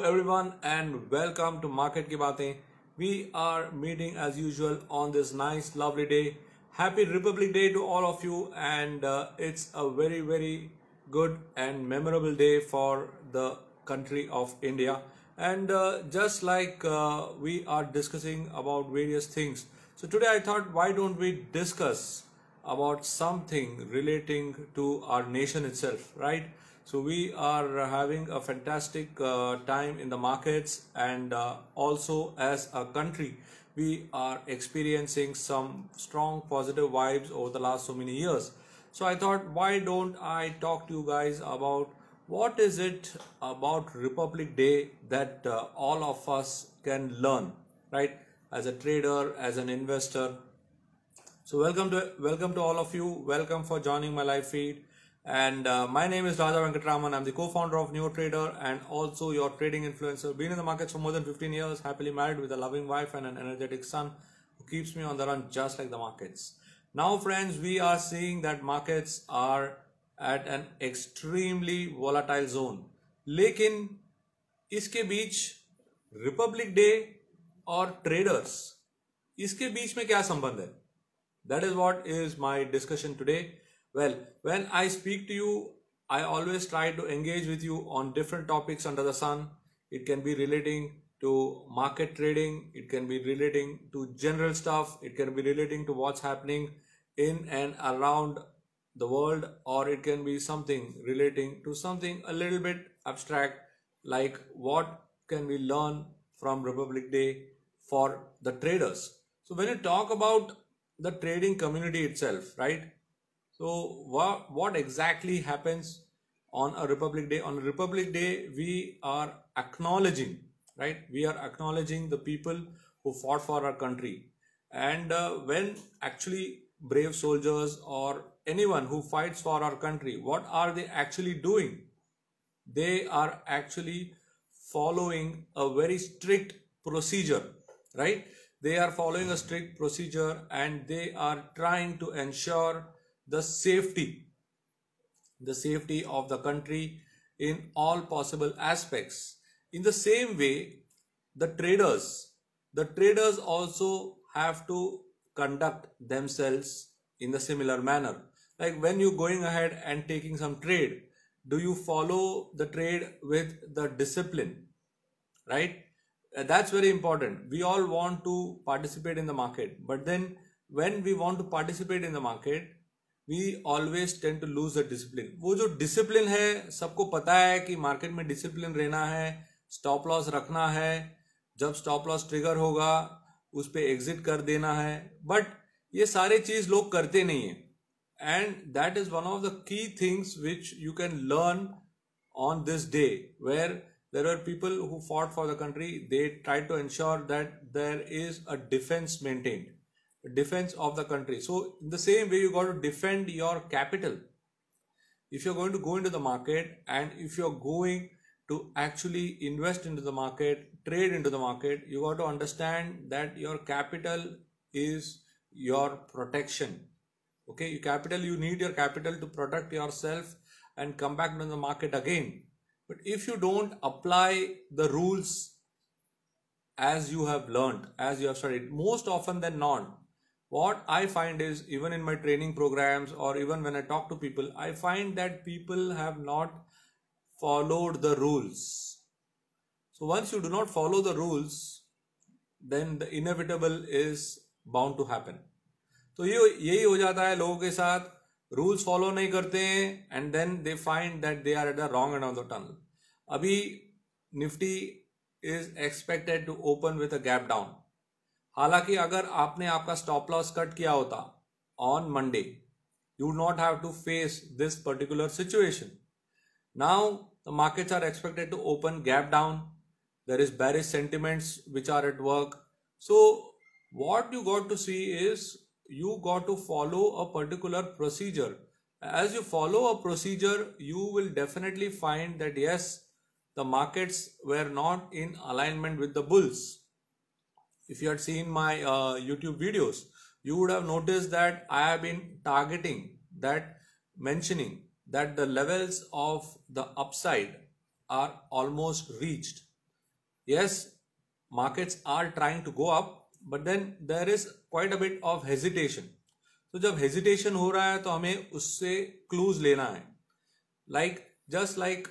Hello everyone and welcome to market ki baatein we are meeting as usual on this nice lovely day happy republic day to all of you and uh, it's a very very good and memorable day for the country of india and uh, just like uh, we are discussing about various things so today i thought why don't we discuss about something relating to our nation itself right so we are having a fantastic uh, time in the markets and uh, also as a country, we are experiencing some strong positive vibes over the last so many years. So I thought, why don't I talk to you guys about what is it about Republic Day that uh, all of us can learn, right? As a trader, as an investor. So welcome to welcome to all of you. Welcome for joining my live feed. And uh, my name is Raja Venkatraman. I'm the co-founder of NeoTrader and also your trading influencer. Been in the markets for more than 15 years, happily married with a loving wife and an energetic son who keeps me on the run just like the markets. Now friends, we are seeing that markets are at an extremely volatile zone. लेकिन इसके बीच Republic Day और traders इसके बीच में क्या संबंध है is what is my discussion today. Well, when I speak to you, I always try to engage with you on different topics under the sun. It can be relating to market trading, it can be relating to general stuff, it can be relating to what's happening in and around the world, or it can be something relating to something a little bit abstract like what can we learn from Republic Day for the traders. So, when you talk about the trading community itself, right? So what, what exactly happens on a Republic Day? On a Republic Day, we are acknowledging, right? We are acknowledging the people who fought for our country. And uh, when actually brave soldiers or anyone who fights for our country, what are they actually doing? They are actually following a very strict procedure, right? They are following a strict procedure and they are trying to ensure the safety the safety of the country in all possible aspects in the same way the traders the traders also have to conduct themselves in the similar manner like when you're going ahead and taking some trade do you follow the trade with the discipline right uh, that's very important we all want to participate in the market but then when we want to participate in the market we always tend to lose the discipline वो जो discipline है सबको पता है कि market में discipline रहना है स्टॉप लॉस रखना है जब स्टॉप लॉस ट्रिगर होगा उस पर एग्जिट कर देना है बट ये सारे चीज लोग करते नहीं है and that is one of the key things which you can learn on this day where there are people who fought for the country they try to ensure that there is a defence maintained defense of the country. So in the same way, you got to defend your capital. If you're going to go into the market and if you're going to actually invest into the market, trade into the market, you got to understand that your capital is your protection. Okay, your capital, you need your capital to protect yourself and come back to the market again. But if you don't apply the rules as you have learned, as you have studied, most often than not, what I find is even in my training programs or even when I talk to people, I find that people have not followed the rules. So once you do not follow the rules, then the inevitable is bound to happen. So ये यही हो जाता है लोगों के साथ rules follow नहीं करते हैं and then they find that they are at wrong wrong end of the tunnel अभी Nifty is expected to open with a gap down हालांकि अगर आपने आपका स्टॉप लॉस कट किया होता on Monday you not have to face this particular situation now the markets are expected to open gap down there is bearish sentiments which are at work so what you got to C is you got to follow a particular procedure as you follow a procedure you will definitely find that yes the markets way are not in alignment with the bulls if you had seen my uh, YouTube videos, you would have noticed that I have been targeting that mentioning that the levels of the upside are almost reached. Yes, markets are trying to go up, but then there is quite a bit of hesitation. So, when hesitation is happening, we have to take clues from it. Like, just like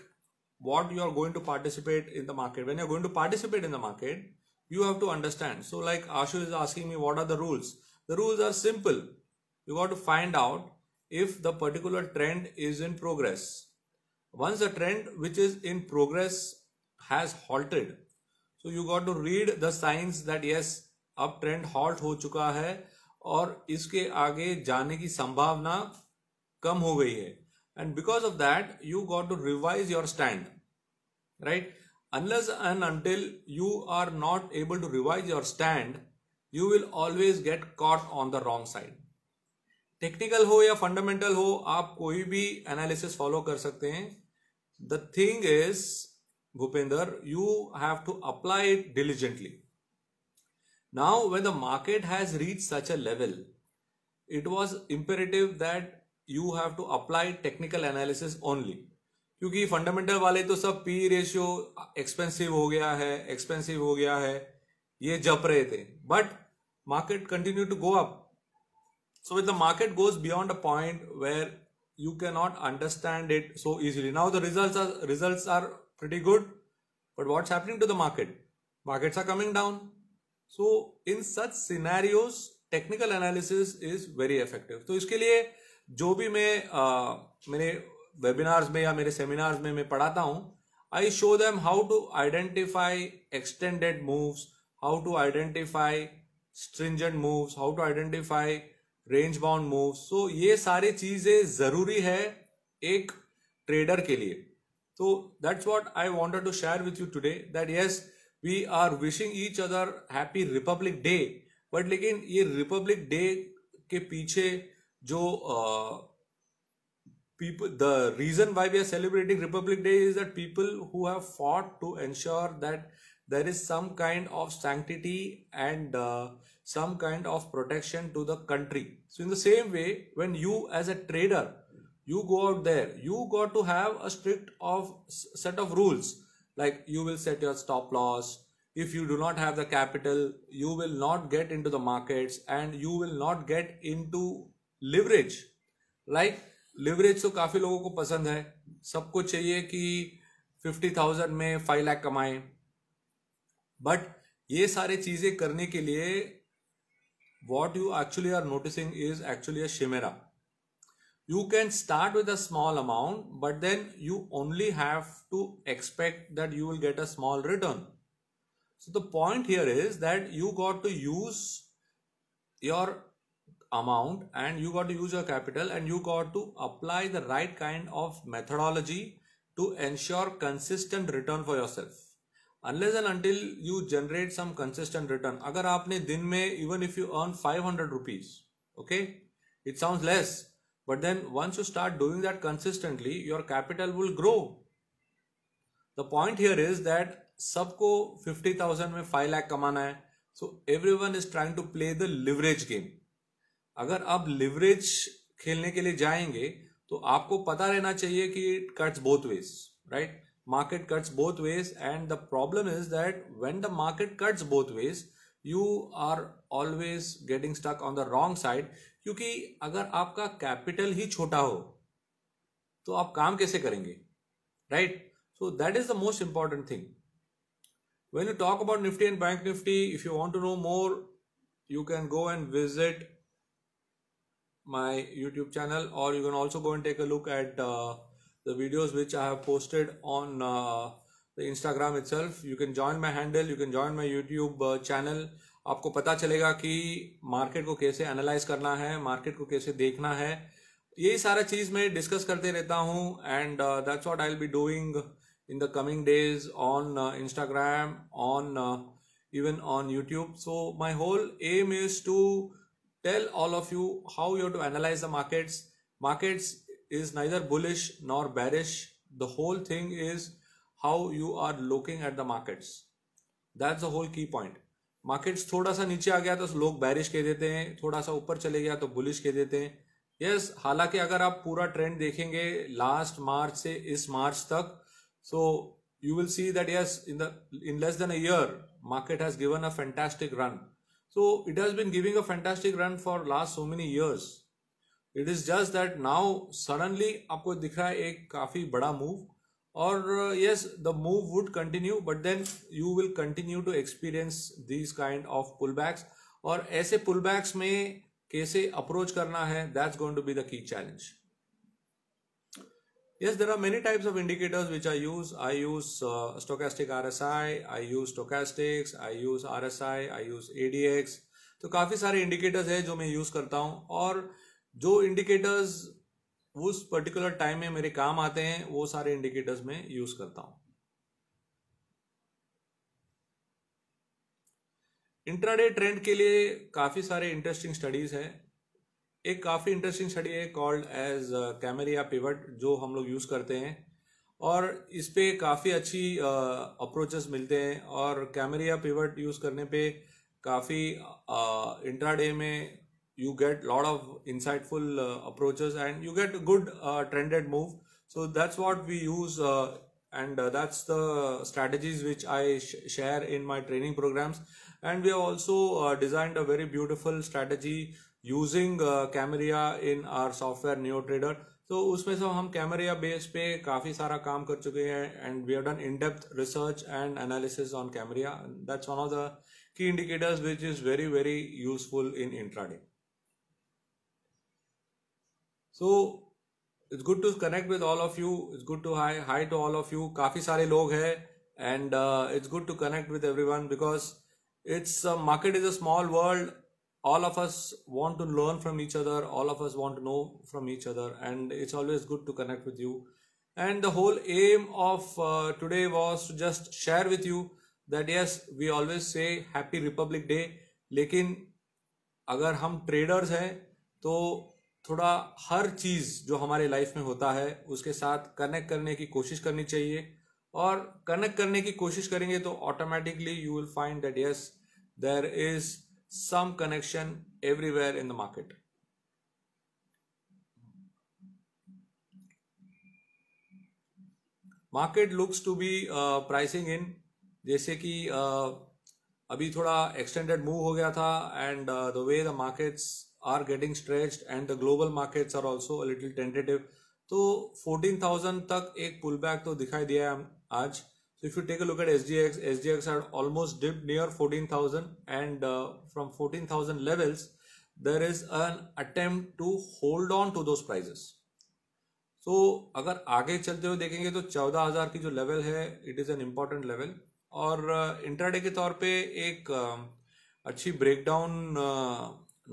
what you are going to participate in the market. When you are going to participate in the market. You have to understand. So like Ashur is asking me, what are the rules? The rules are simple. You got to find out if the particular trend is in progress. Once the trend which is in progress has halted, so you got to read the signs that yes, uptrend halt ho हो चुका है iske इसके आगे जाने की संभावना कम हो गई है and because of that you got to revise your stand unless and until you are not able to revise your stand you will always get caught on the wrong side technical ho ya fundamental ho aap koi bhi analysis follow kar sakte hain the thing is bhupender you have to apply it diligently now when the market has reached such a level it was imperative that you have to apply technical analysis only क्योंकि fundamental वाले तो सब P ratio expensive हो गया है expensive हो गया है ये जप रहे थे but market continue to go up so with market goes beyond a point where you can not understand it so easily now the results are results are pretty good but what happening to the market markets are coming down so in such scenarios technical analysis is very effective तो इसके लिए जो भी मैं uh, मैंने webinars में या मेरे सेमिनार्स में मैं पढ़ाता हूं I show them how to identify extended moves how to identify stringent moves how to identify range bound moves so ये सारी चीजें जरूरी है एक ट्रेडर के लिए तो that's what I wanted to share with you today that yes we are wishing each other happy Republic Day but लेकिन ये रिपब्लिक डे के पीछे जो uh, people the reason why we are celebrating republic day is that people who have fought to ensure that there is some kind of sanctity and uh, some kind of protection to the country so in the same way when you as a trader you go out there you got to have a strict of set of rules like you will set your stop loss if you do not have the capital you will not get into the markets and you will not get into leverage like leverage तो काफी लोगों को पसंद है सबको चाहिए कि fifty thousand में फाइव लैख कमाए बट ये सारे चीजें करने के लिए what you actually are noticing is actually a chimera you can start with a small amount but then you only have to expect that you will get a small return so the point here is that you got to use your amount and you got to use your capital and you got to apply the right kind of methodology to ensure consistent return for yourself unless and until you generate some consistent return अगर आपने दिन में even if you earn 500 rupees okay it sounds less but then once you start doing that consistently your capital will grow the point here is that सबको 50,000 में 5 lakh कमाना है so everyone is trying to play the leverage game अगर आप leverage खेलने के लिए जाएंगे तो आपको पता रहना चाहिए कि it cuts both ways right market cuts both ways and the problem is that when the market cuts both ways you are always getting stuck on the wrong side क्योंकि अगर आपका कैपिटल ही छोटा हो तो आप काम कैसे करेंगे right so that is the most important thing when you talk about Nifty and bank Nifty if you want to know more you can go and visit my YouTube channel or you can also go and take a look at uh, the videos which I have posted on uh, the Instagram itself. You can join my handle, you can join my YouTube uh, channel. आपको पता चलेगा कि market को कैसे analyse करना है market को कैसे देखना है यही सारा चीज़ मैं डिस्कस करते रहता हूं and that's what I will be doing in the coming days on Instagram on even on YouTube so my whole aim is to tell all of you how you have to analyze the markets. Markets is neither bullish nor bearish. The whole thing is how you are looking at the markets. That's the whole key point. markets thoda sa niche aa gaya to log bearish keh dete hain thoda sa upar chale gaya to bullish keh dete hain yes yes, हालांकि अगर आप पूरा trend देखेंगे last मार्च से इस मार्च तक so you will see that yes in the in less than a year market has given a fantastic run So it has been giving a fantastic run for last so many years. It is just that now suddenly आपको दिख रहा है एक काफी बड़ा move और yes the move would continue but then you will continue to experience this kind of pull backs और ऐसे पुल बैक्स में कैसे अप्रोच करना है that's going to be the key challenge Yes, there are many types of indicators which I use. I use uh, stochastic RSI, I use stochastics, I use RSI, I use ADX. तो काफ़ी सारे indicators है जो मैं use करता हूं और जो इंडिकेटर्स उस पर्टिकुलर टाइम में मेरे काम आते हैं वो सारे इंडिकेटर्स मैं यूज़ करता हूं इंट्राडे ट्रेंड के लिए काफ़ी सारे इंटरेस्टिंग स्टडीज़ है एक काफ़ी इंटरेस्टिंग स्टडी है कॉल्ड एज कैमरिया पिवट जो हम लोग यूज़ करते हैं और इस पर काफ़ी अच्छी अप्रोचेस uh, मिलते हैं और कैमरिया पिवट यूज़ करने पे काफ़ी इंट्रा डे में you get lot of insightful approaches and you get good trended move so that's what we use and that's the strategies which I share in my training programmes and we have also uh, designed a very beautiful strategy using uh, in our software Trader. So, we have Camarilla based pe kafi sara kaam kar chuke hai, and we have done in-depth research and analysis on Camarilla. That's one of the key indicators which is very very useful in intraday. So, it's good to connect with all of you. It's good to hi, hi to all of you. Kafi sare log hai and uh, it's good to connect with everyone because it's uh, market is a small world all of us want to learn from each other all of us want to know from each other and it's always good to connect with you and the whole aim of uh, today was to just share with you that yes we always say happy republic day लेकिन अगर हम traders हैं तो थोड़ा हर चीज़ जो हमारे life में होता है उसके साथ कनेक्ट करने की कोशिश करनी चाहिए और कनेक्ट करने की कोशिश करेंगे तो automatically you will find that yes there is some connection everywhere in the market. Market looks to be pricing in जैसे कि uh, अभी थोड़ा एक्सटेंडेड मूव हो गया था and the way the markets are getting stretched and the global markets are also little tentative तो 14,000 तक एक पुल बैक तो दिखाई दिया है आज So if you take a look at SGX, SGX had almost dipped near 14,000 and uh, from 14,000 levels, there is an attempt to hold on to those prices. तो अगर आगे चलते हुए देखेंगे तो 14,000 की जो लेवल है it is an important level. और इंट्राडे के तौर पे एक अच्छी ब्रेकडाउन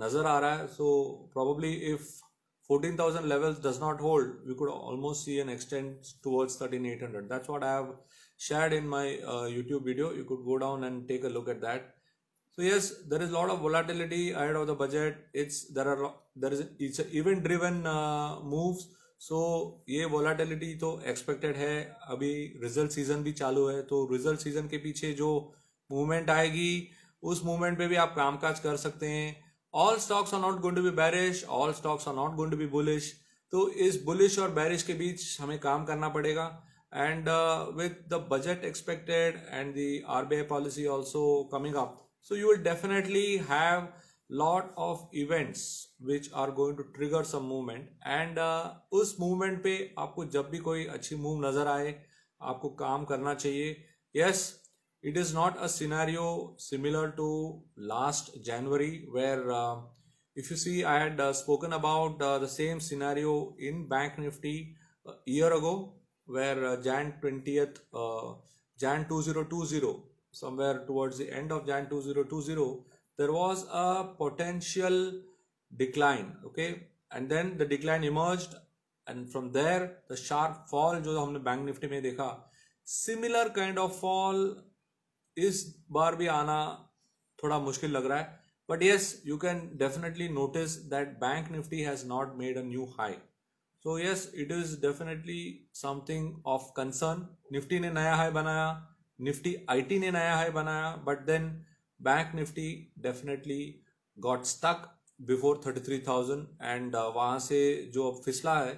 नज़र आ रहा है so probably if 14,000 levels does not hold, we could almost see an extent towards 13,800. That's what I have shared in my uh, YouTube video. You could go down and take a look at that. So yes, there is a lot of volatility ahead of the budget. It's there are there is it's event driven uh, moves. So so, ये वॉलाटिलिटी तो expected है अभी result season भी चालू है तो result season के पीछे जो मूवमेंट आएगी उस मूवमेंट पे भी आप कामकाज कर सकते हैं all stocks are not going to be bearish all stocks are not going to be bullish तो इस बुलिश और बैरिश के बीच हमें काम करना पड़ेगा and uh, with the budget expected and the RBI policy also coming up so you will definitely have lot of events which are going to trigger some movement and uh, उस movement पे आपको जब भी कोई अच्छी move नजर आए आपको काम करना चाहिए yes it is not a scenario similar to last January where uh, if you see I had uh, spoken about uh, the same scenario in Bank Nifty a year ago where uh, Jan 20th, uh, Jan 2020, somewhere towards the end of Jan 2020, there was a potential decline. Okay, and then the decline emerged, and from there the sharp fall, जो हमने bank Nifty में देखा, similar kind of fall is bar भी आना थोड़ा मुश्किल लग रहा But yes, you can definitely notice that Bank Nifty has not made a new high. So yes it is definitely something of concern Nifty ने नया हाई बनाया निफ्टी आईटी ने नया हाई बनाया but then bank Nifty definitely got stuck before thirty three thousand and वहां से जो अब फिसला है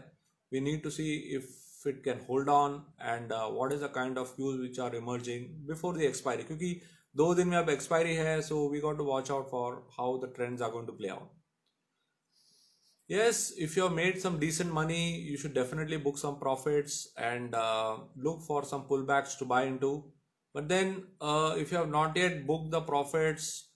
we need to see if it can hold on and what is a kind of use which are emerging before the expiry क्योंकि दो दिन में अब एक्सपायरी है so we got to watch out for how the trends are going to play out yes if you have made some decent money you should definitely book some profits and uh, look for some pullbacks to buy into but then uh, if you have not yet booked the profits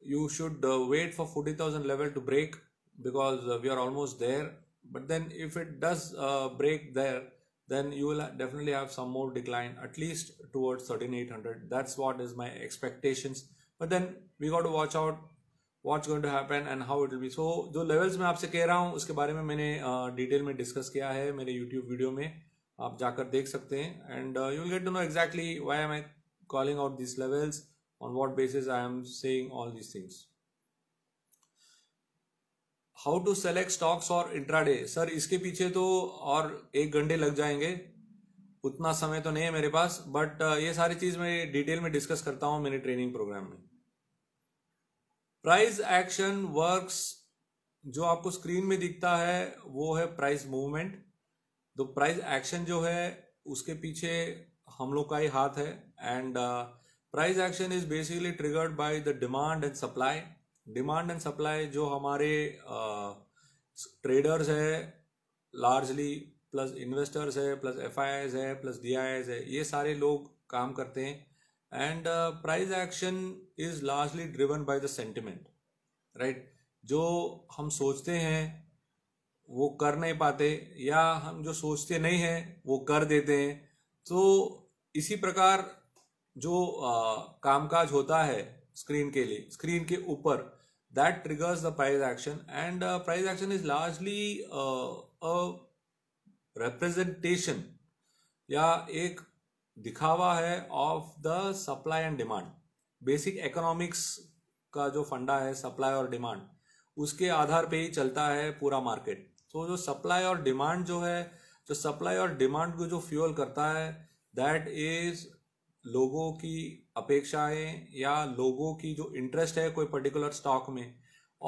you should uh, wait for 40000 level to break because uh, we are almost there but then if it does uh, break there then you will definitely have some more decline at least towards 13800 that's what is my expectations but then we got to watch out what's going to happen and how it will be so जो levels मैं आपसे कह रहा हूँ उसके बारे में मैंने डिटेल uh, में डिस्कस किया है मेरे यूट्यूब वीडियो में आप जाकर देख सकते हैं and you will get to know exactly why am I calling out this levels on what basis I am saying all these things how to select stocks और इंट्राडे सर इसके पीछे तो और एक घंटे लग जाएंगे उतना समय तो नहीं है मेरे पास बट ये सारी चीज मैं डिटेल में डिस्कस करता हूँ मेरे ट्रेनिंग प्रोग्राम में प्राइस एक्शन वर्क्स जो आपको स्क्रीन में दिखता है वो है प्राइस मूवमेंट तो प्राइस एक्शन जो है उसके पीछे हम लोग का ही हाथ है and price action is basically triggered by the demand and supply demand and supply जो हमारे ट्रेडर्स uh, है लार्जली प्लस इन्वेस्टर्स है प्लस एफ है प्लस डी है ये सारे लोग काम करते हैं and price action is largely driven by the sentiment right जो हम सोचते हैं वो कर नहीं पाते या हम जो सोचते नहीं हैं वो कर देते हैं तो इसी प्रकार जो कामकाज होता है स्क्रीन के लिए स्क्रीन के ऊपर that triggers the price action and price action is largely representation या एक दिखावा है of the supply and demand basic economics का जो फंडा है सप्लाई और डिमांड उसके आधार पे ही चलता है पूरा मार्केट तो जो सप्लाई और डिमांड जो है जो सप्लाई और डिमांड को जो फ्यूअल करता है दैट इज लोगों की अपेक्षाएं या लोगों की जो इंटरेस्ट है कोई पर्टिकुलर स्टॉक में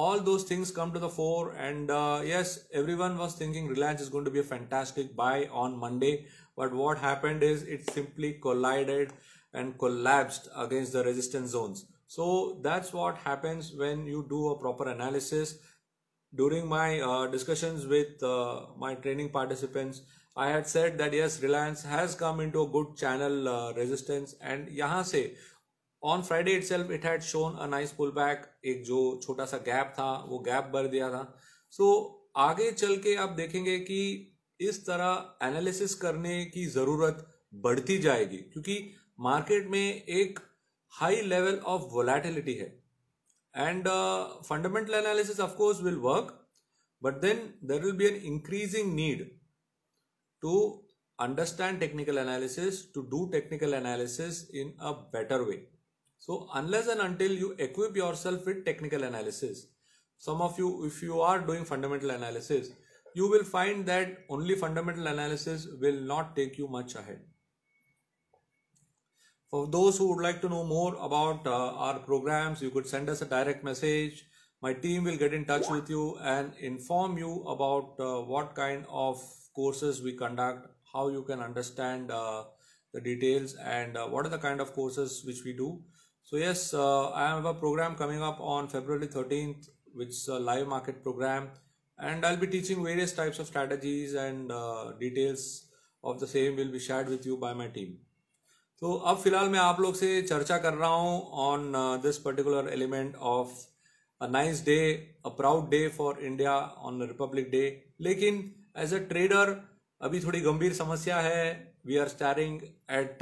all those things come to the fore and yes every one was thinking Reliance is going to be a buy on Monday but what happened is it simply collided and collapsed against the resistance zones. So that's what happens when you do a proper analysis. During my uh, discussions with uh, my training participants, I had said that yes, Reliance has come into a good channel uh, resistance and यहाँ से on Friday itself it had shown a nice pullback एक जो छोटा सा gap था वो gap भर दिया था so आगे चल के आप देखेंगे कि इस तरह analysis करने की ज़रूरत बढ़ती जाएगी क्योंकि मार्केट में एक हाई लेवल ऑफ वोलेटिलिटी है and fundamental analysis of course will work but then there will be an increasing need to understand technical analysis to do technical analysis in a better way so unless and until you equip yourself with technical analysis some of you if you are doing fundamental analysis you will find that only fundamental analysis will not take you much ahead For those who would like to know more about uh, our programs, you could send us a direct message. My team will get in touch with you and inform you about uh, what kind of courses we conduct, how you can understand uh, the details and uh, what are the kind of courses which we do. So yes, uh, I have a program coming up on February 13th, which is a live market program and I'll be teaching various types of strategies and uh, details of the same will be shared with you by my team. तो अब फिलहाल मैं आप लोग से चर्चा कर रहा हूँ on this particular element of a nice day a proud day for India on Republic Day लेकिन एज अ ट्रेडर अभी थोड़ी गंभीर समस्या है we are staring at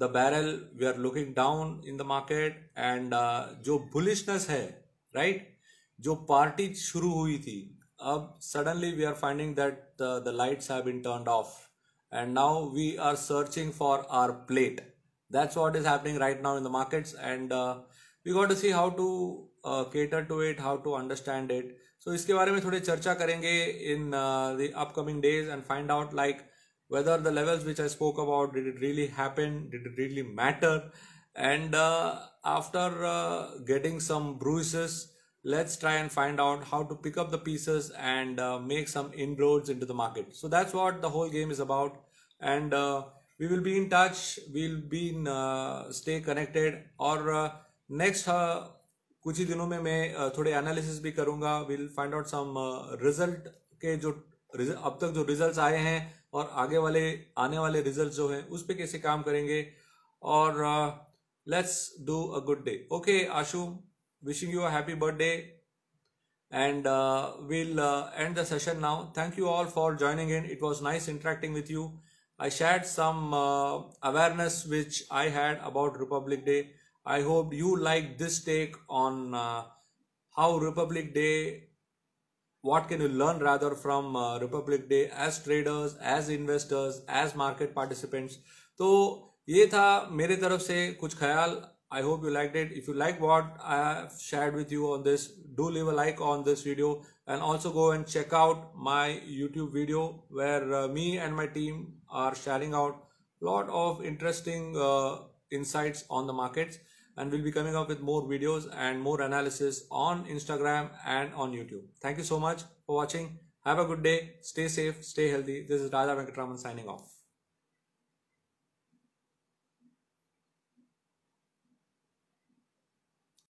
the barrel we are looking down in the market and जो bullishness है right right? जो party शुरू हुई थी अब suddenly we are finding that the lights have been turned off and now we are searching for our plate that's what is happening right now in the markets and uh, we got to see how to uh, cater to it how to understand it so इसके बारे में थोड़ी चर्चा करेंगे in uh, the upcoming days and find out like whether the levels which I spoke about did it really happen did it really matter and uh, after uh, getting some bruises let's try and find out how to pick up the pieces and uh, make some inroads into the market so that's what the whole game is about and uh, we will be in touch we'll be in uh, stay connected or uh, और next कुछ ही दिनों में मैं थोड़े analysis भी करूंगा will find out some result के जो अब तक जो रिजल्ट्स आए हैं और आगे वाले आने वाले रिजल्ट जो हैं उस पर कैसे काम करेंगे और let's do a good day okay Ashu wishing you a happy birthday and uh, we'll uh, end the session now thank you all for joining in it was nice interacting with you i shared some uh, awareness which i had about republic day i hope you like this take on uh, how republic day what can you learn rather from uh, republic day as traders as investors as market participants so ये था मेरे तरफ से कुछ ख्याल I hope you liked it. If you like what I have shared with you on this, do leave a like on this video and also go and check out my YouTube video where uh, me and my team are sharing out a lot of interesting uh, insights on the markets and we'll be coming up with more videos and more analysis on Instagram and on YouTube. Thank you so much for watching. Have a good day. Stay safe. Stay healthy. This is Raja Venkatraman signing off.